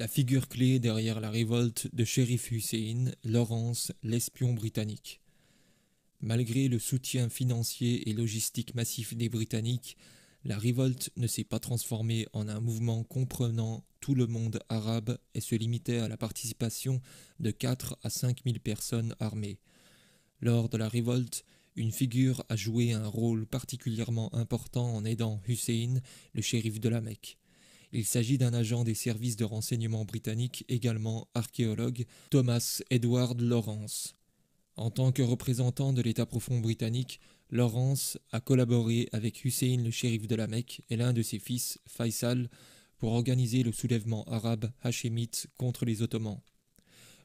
la figure clé derrière la révolte de shérif Hussein, Lawrence, l'espion britannique. Malgré le soutien financier et logistique massif des Britanniques, la révolte ne s'est pas transformée en un mouvement comprenant tout le monde arabe et se limitait à la participation de 4 à 5 000 personnes armées. Lors de la révolte, une figure a joué un rôle particulièrement important en aidant Hussein, le shérif de la Mecque. Il s'agit d'un agent des services de renseignement britanniques, également archéologue, Thomas Edward Lawrence. En tant que représentant de l'État profond britannique, Lawrence a collaboré avec Hussein le shérif de la Mecque et l'un de ses fils, Faisal, pour organiser le soulèvement arabe hachémite contre les Ottomans.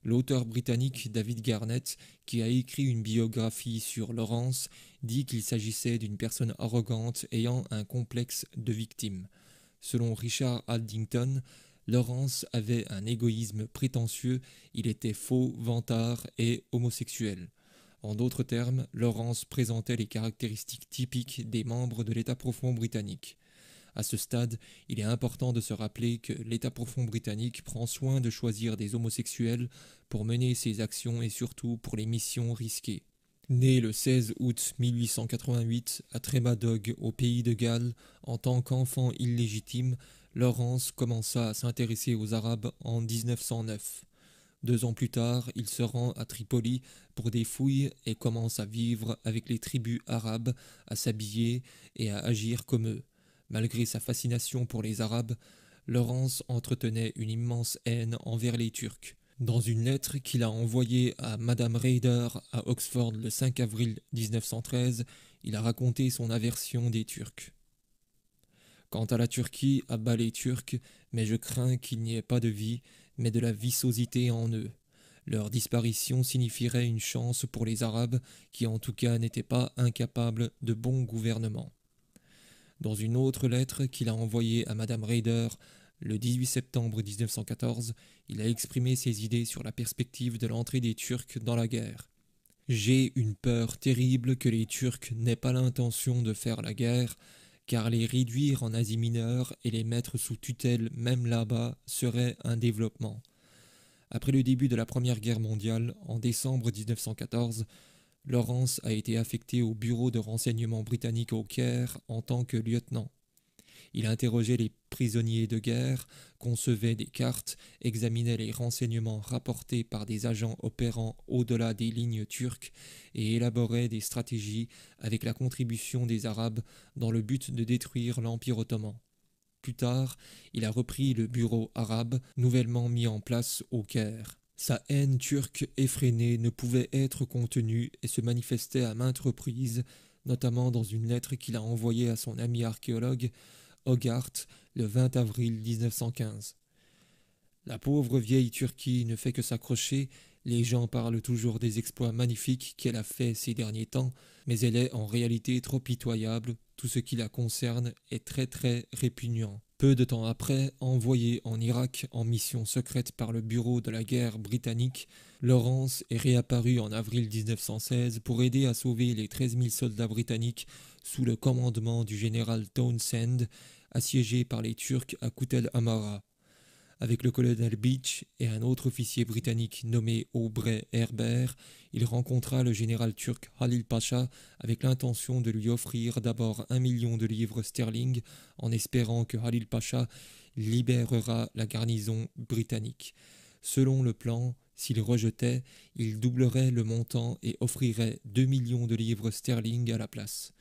L'auteur britannique David Garnett, qui a écrit une biographie sur Lawrence, dit qu'il s'agissait d'une personne arrogante ayant un complexe de victime. Selon Richard Aldington, Lawrence avait un égoïsme prétentieux, il était faux, vantard et homosexuel. En d'autres termes, Lawrence présentait les caractéristiques typiques des membres de l'État profond britannique. À ce stade, il est important de se rappeler que l'État profond britannique prend soin de choisir des homosexuels pour mener ses actions et surtout pour les missions risquées. Né le 16 août 1888 à Trémadog, au pays de Galles, en tant qu'enfant illégitime, Laurence commença à s'intéresser aux Arabes en 1909. Deux ans plus tard, il se rend à Tripoli pour des fouilles et commence à vivre avec les tribus arabes, à s'habiller et à agir comme eux. Malgré sa fascination pour les Arabes, Laurence entretenait une immense haine envers les Turcs. Dans une lettre qu'il a envoyée à Madame Raider à Oxford le 5 avril 1913, il a raconté son aversion des Turcs. Quant à la Turquie, à les Turcs, mais je crains qu'il n'y ait pas de vie, mais de la visosité en eux. Leur disparition signifierait une chance pour les Arabes, qui en tout cas n'étaient pas incapables de bon gouvernement. Dans une autre lettre qu'il a envoyée à Madame Raider le 18 septembre 1914, il a exprimé ses idées sur la perspective de l'entrée des Turcs dans la guerre. J'ai une peur terrible que les Turcs n'aient pas l'intention de faire la guerre, car les réduire en Asie mineure et les mettre sous tutelle même là-bas serait un développement. Après le début de la Première Guerre mondiale, en décembre 1914, Lawrence a été affecté au bureau de renseignement britannique au Caire en tant que lieutenant. Il interrogeait les prisonniers de guerre, concevait des cartes, examinait les renseignements rapportés par des agents opérant au-delà des lignes turques et élaborait des stratégies avec la contribution des Arabes dans le but de détruire l'Empire ottoman. Plus tard, il a repris le bureau arabe nouvellement mis en place au Caire. Sa haine turque effrénée ne pouvait être contenue et se manifestait à maintes reprises, notamment dans une lettre qu'il a envoyée à son ami archéologue, Hogarth le 20 avril 1915. La pauvre vieille Turquie ne fait que s'accrocher les gens parlent toujours des exploits magnifiques qu'elle a faits ces derniers temps, mais elle est en réalité trop pitoyable, tout ce qui la concerne est très très répugnant. Peu de temps après, envoyée en Irak en mission secrète par le Bureau de la guerre britannique, Laurence est réapparue en avril 1916 pour aider à sauver les 13 000 soldats britanniques sous le commandement du général Townsend, assiégé par les Turcs à Kutel Amara. Avec le colonel Beach et un autre officier britannique nommé Aubrey Herbert, il rencontra le général turc Halil Pasha avec l'intention de lui offrir d'abord un million de livres sterling en espérant que Halil Pasha libérera la garnison britannique. Selon le plan, s'il rejetait, il doublerait le montant et offrirait deux millions de livres sterling à la place.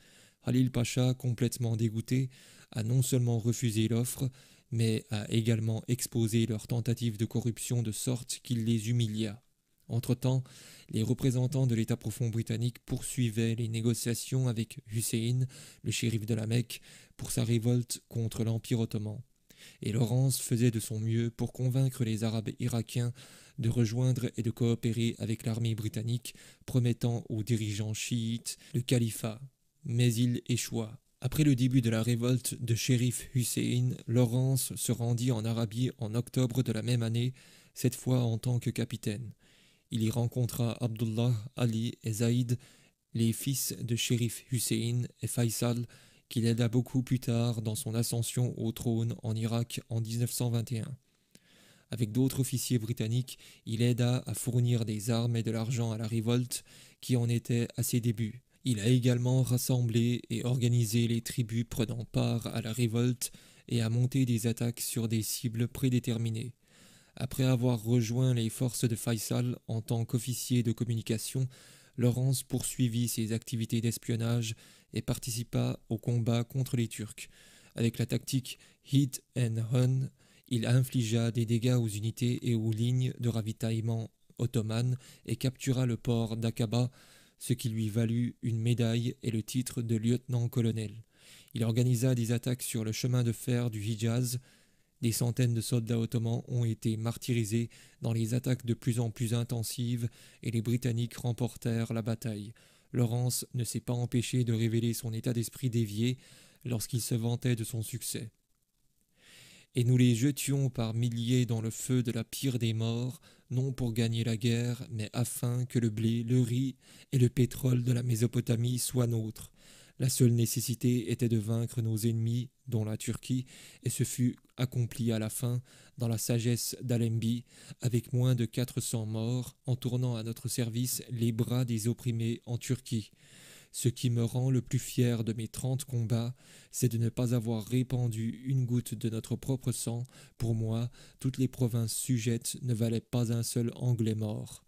Halil Pasha, complètement dégoûté, a non seulement refusé l'offre, mais a également exposé leurs tentatives de corruption de sorte qu'il les humilia. Entre-temps, les représentants de l'État profond britannique poursuivaient les négociations avec Hussein, le shérif de la Mecque, pour sa révolte contre l'Empire ottoman. Et Laurence faisait de son mieux pour convaincre les Arabes irakiens de rejoindre et de coopérer avec l'armée britannique, promettant aux dirigeants chiites le califat. Mais il échoua. Après le début de la révolte de shérif Hussein, Lawrence se rendit en Arabie en octobre de la même année, cette fois en tant que capitaine. Il y rencontra Abdullah, Ali et Zaïd, les fils de shérif Hussein et Faisal, qu'il aida beaucoup plus tard dans son ascension au trône en Irak en 1921. Avec d'autres officiers britanniques, il aida à fournir des armes et de l'argent à la révolte qui en était à ses débuts. Il a également rassemblé et organisé les tribus prenant part à la révolte et a monté des attaques sur des cibles prédéterminées. Après avoir rejoint les forces de Faisal en tant qu'officier de communication, Laurence poursuivit ses activités d'espionnage et participa au combat contre les Turcs. Avec la tactique hit and run, il infligea des dégâts aux unités et aux lignes de ravitaillement ottomanes et captura le port d'Aqaba ce qui lui valut une médaille et le titre de lieutenant-colonel. Il organisa des attaques sur le chemin de fer du Hijaz. Des centaines de soldats ottomans ont été martyrisés dans les attaques de plus en plus intensives et les Britanniques remportèrent la bataille. Laurence ne s'est pas empêché de révéler son état d'esprit dévié lorsqu'il se vantait de son succès et nous les jetions par milliers dans le feu de la pire des morts, non pour gagner la guerre, mais afin que le blé, le riz et le pétrole de la Mésopotamie soient nôtres. La seule nécessité était de vaincre nos ennemis, dont la Turquie, et ce fut accompli à la fin, dans la sagesse d'Alembi, avec moins de 400 morts, en tournant à notre service les bras des opprimés en Turquie. Ce qui me rend le plus fier de mes trente combats, c'est de ne pas avoir répandu une goutte de notre propre sang. Pour moi, toutes les provinces sujettes ne valaient pas un seul Anglais mort.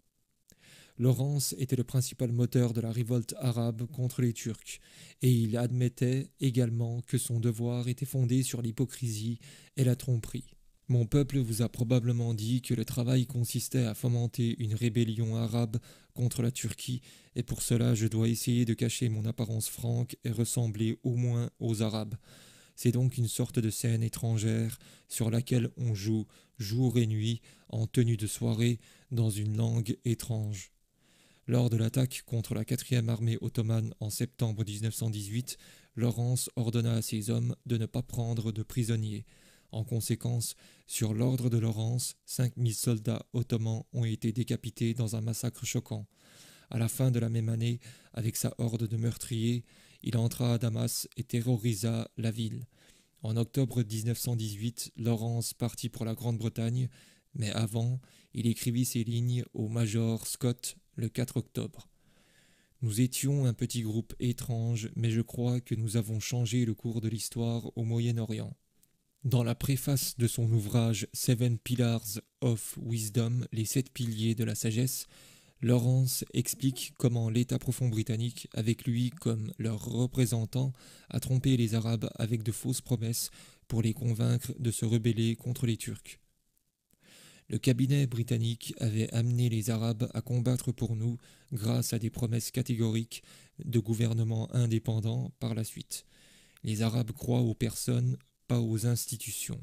Laurence était le principal moteur de la révolte arabe contre les Turcs, et il admettait également que son devoir était fondé sur l'hypocrisie et la tromperie. Mon peuple vous a probablement dit que le travail consistait à fomenter une rébellion arabe contre la Turquie, et pour cela je dois essayer de cacher mon apparence franque et ressembler au moins aux Arabes. C'est donc une sorte de scène étrangère sur laquelle on joue jour et nuit en tenue de soirée dans une langue étrange. Lors de l'attaque contre la 4e armée ottomane en septembre 1918, Laurence ordonna à ses hommes de ne pas prendre de prisonniers. En conséquence, sur l'ordre de Laurence, 5000 soldats ottomans ont été décapités dans un massacre choquant. À la fin de la même année, avec sa horde de meurtriers, il entra à Damas et terrorisa la ville. En octobre 1918, Laurence partit pour la Grande-Bretagne, mais avant, il écrivit ces lignes au Major Scott le 4 octobre. Nous étions un petit groupe étrange, mais je crois que nous avons changé le cours de l'histoire au Moyen-Orient. Dans la préface de son ouvrage Seven Pillars of Wisdom, les sept piliers de la sagesse, Lawrence explique comment l'État profond britannique, avec lui comme leur représentant, a trompé les Arabes avec de fausses promesses pour les convaincre de se rebeller contre les Turcs. Le cabinet britannique avait amené les Arabes à combattre pour nous grâce à des promesses catégoriques de gouvernement indépendant par la suite. Les Arabes croient aux personnes, pas aux institutions.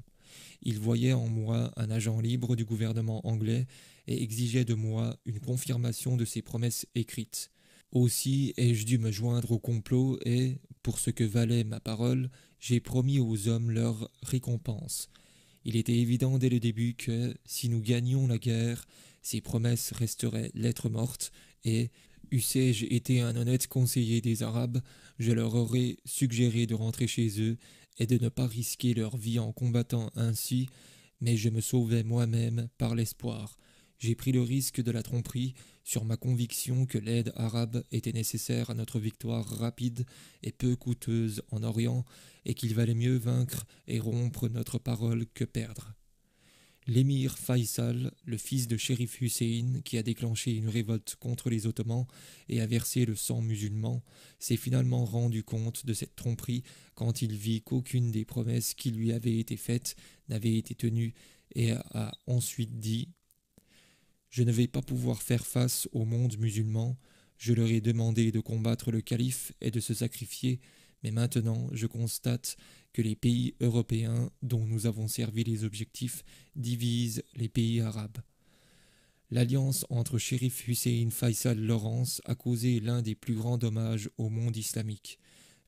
Il voyait en moi un agent libre du gouvernement anglais et exigeait de moi une confirmation de ses promesses écrites. Aussi ai-je dû me joindre au complot et, pour ce que valait ma parole, j'ai promis aux hommes leur récompense. Il était évident dès le début que, si nous gagnions la guerre, ces promesses resteraient lettres mortes et, eussé-je été un honnête conseiller des Arabes, je leur aurais suggéré de rentrer chez eux et de ne pas risquer leur vie en combattant ainsi, mais je me sauvais moi-même par l'espoir. J'ai pris le risque de la tromperie sur ma conviction que l'aide arabe était nécessaire à notre victoire rapide et peu coûteuse en Orient, et qu'il valait mieux vaincre et rompre notre parole que perdre l'émir Faisal, le fils de shérif Hussein, qui a déclenché une révolte contre les Ottomans et a versé le sang musulman, s'est finalement rendu compte de cette tromperie quand il vit qu'aucune des promesses qui lui avaient été faites n'avait été tenue et a ensuite dit Je ne vais pas pouvoir faire face au monde musulman, je leur ai demandé de combattre le calife et de se sacrifier, mais maintenant, je constate que les pays européens dont nous avons servi les objectifs divisent les pays arabes. L'alliance entre shérif Hussein Faisal Lawrence a causé l'un des plus grands dommages au monde islamique.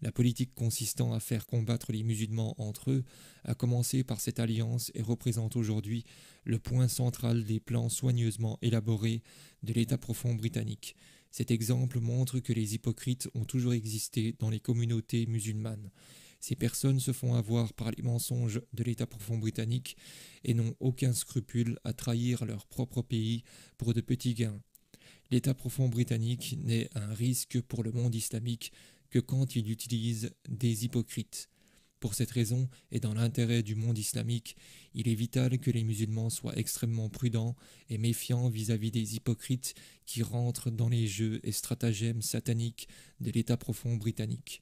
La politique consistant à faire combattre les musulmans entre eux a commencé par cette alliance et représente aujourd'hui le point central des plans soigneusement élaborés de l'État profond britannique. Cet exemple montre que les hypocrites ont toujours existé dans les communautés musulmanes. Ces personnes se font avoir par les mensonges de l'État profond britannique et n'ont aucun scrupule à trahir leur propre pays pour de petits gains. L'État profond britannique n'est un risque pour le monde islamique que quand il utilise des hypocrites. Pour cette raison, et dans l'intérêt du monde islamique, il est vital que les musulmans soient extrêmement prudents et méfiants vis-à-vis des hypocrites qui rentrent dans les jeux et stratagèmes sataniques de l'État profond britannique.